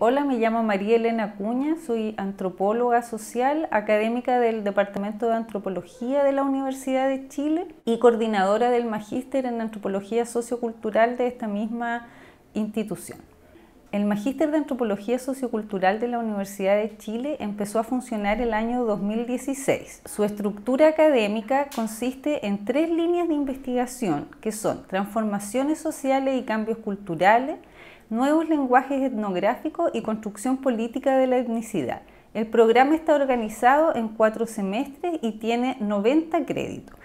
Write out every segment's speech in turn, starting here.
Hola, me llamo María Elena Cuña, soy antropóloga social, académica del Departamento de Antropología de la Universidad de Chile y coordinadora del Magíster en Antropología Sociocultural de esta misma institución. El Magíster de Antropología Sociocultural de la Universidad de Chile empezó a funcionar el año 2016. Su estructura académica consiste en tres líneas de investigación, que son transformaciones sociales y cambios culturales, nuevos lenguajes etnográficos y construcción política de la etnicidad. El programa está organizado en cuatro semestres y tiene 90 créditos.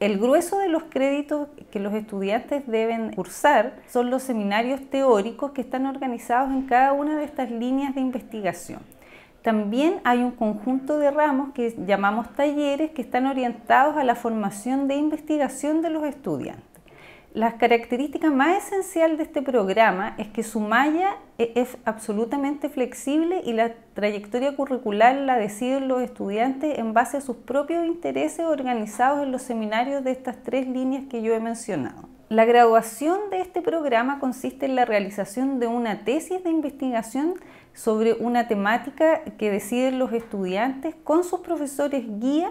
El grueso de los créditos que los estudiantes deben cursar son los seminarios teóricos que están organizados en cada una de estas líneas de investigación. También hay un conjunto de ramos que llamamos talleres que están orientados a la formación de investigación de los estudiantes. La característica más esencial de este programa es que su malla e-, es absolutamente flexible y la trayectoria curricular la deciden los estudiantes en base a sus propios intereses organizados en los seminarios de estas tres líneas que yo he mencionado. La graduación de este programa consiste en la realización de una tesis de investigación sobre una temática que deciden los estudiantes con sus profesores guía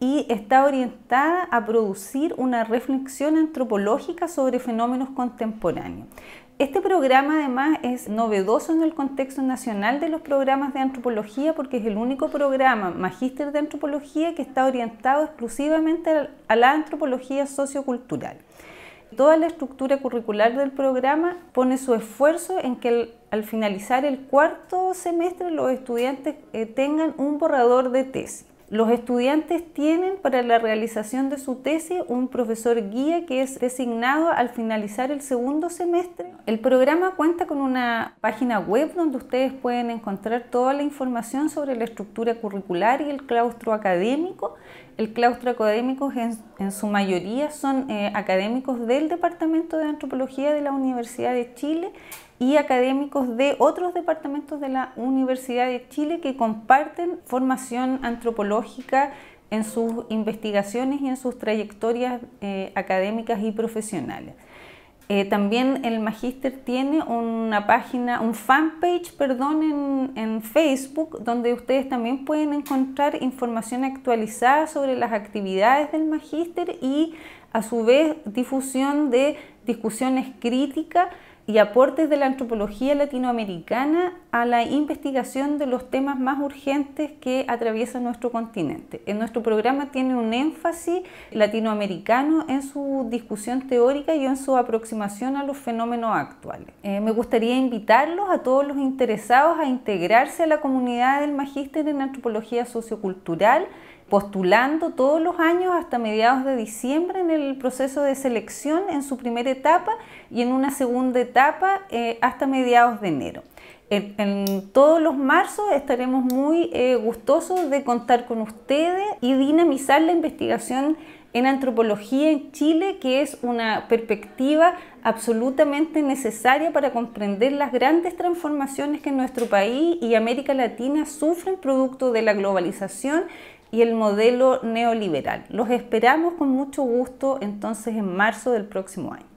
y está orientada a producir una reflexión antropológica sobre fenómenos contemporáneos. Este programa además es novedoso en el contexto nacional de los programas de antropología porque es el único programa magíster de antropología que está orientado exclusivamente a la antropología sociocultural. Toda la estructura curricular del programa pone su esfuerzo en que al finalizar el cuarto semestre los estudiantes eh, tengan un borrador de tesis. Los estudiantes tienen para la realización de su tesis un profesor guía que es designado al finalizar el segundo semestre. El programa cuenta con una página web donde ustedes pueden encontrar toda la información sobre la estructura curricular y el claustro académico. El claustro académico en, su mayoría son eh, académicos del Departamento de Antropología de la Universidad de Chile y académicos de otros departamentos de la Universidad de Chile que comparten formación antropológica en sus investigaciones y en sus trayectorias eh, académicas y profesionales. Eh, también el magíster tiene una página, un fanpage, perdón, en, Facebook, donde ustedes también pueden encontrar información actualizada sobre las actividades del magíster y a su vez difusión de discusiones críticas y aportes de la antropología latinoamericana a la investigación de los temas más urgentes que atraviesan nuestro continente. En nuestro programa tiene un énfasis latinoamericano en su discusión teórica y en su aproximación a los fenómenos actuales. Eh, me gustaría invitarlos a todos los interesados a integrarse a la comunidad del magíster en antropología sociocultural postulando todos los años hasta mediados de diciembre en el proceso de selección en su primera etapa y en una segunda etapa eh, hasta mediados de enero en, todos los marzos estaremos muy eh, gustosos de contar con ustedes y dinamizar la investigación en antropología en Chile, que es una perspectiva absolutamente necesaria para comprender las grandes transformaciones que nuestro país y América Latina sufren producto de la globalización y el modelo neoliberal. Los esperamos con mucho gusto entonces en marzo del próximo año.